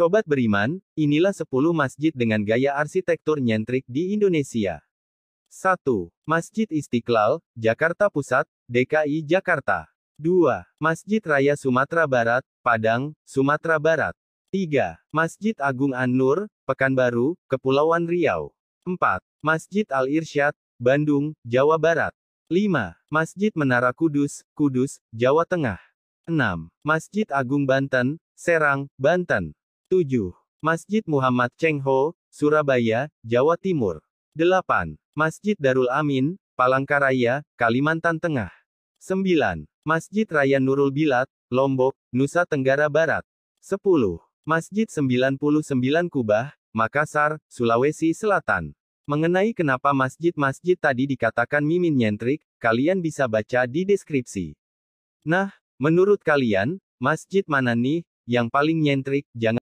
Sobat beriman, inilah 10 masjid dengan gaya arsitektur nyentrik di Indonesia. 1. Masjid Istiqlal, Jakarta Pusat, DKI Jakarta. 2. Masjid Raya Sumatera Barat, Padang, Sumatera Barat. 3. Masjid Agung An-Nur, Pekanbaru, Kepulauan Riau. 4. Masjid Al-Irsyad, Bandung, Jawa Barat. 5. Masjid Menara Kudus, Kudus, Jawa Tengah. 6. Masjid Agung Banten, Serang, Banten. 7. Masjid Muhammad Cheng Ho, Surabaya, Jawa Timur. 8. Masjid Darul Amin, Palangkaraya, Kalimantan Tengah. 9. Masjid Raya Nurul Bilat, Lombok, Nusa Tenggara Barat. 10. Masjid 99 Kubah, Makassar, Sulawesi Selatan. Mengenai kenapa masjid-masjid tadi dikatakan mimin nyentrik, kalian bisa baca di deskripsi. Nah, menurut kalian, masjid mana nih yang paling nyentrik? Jangan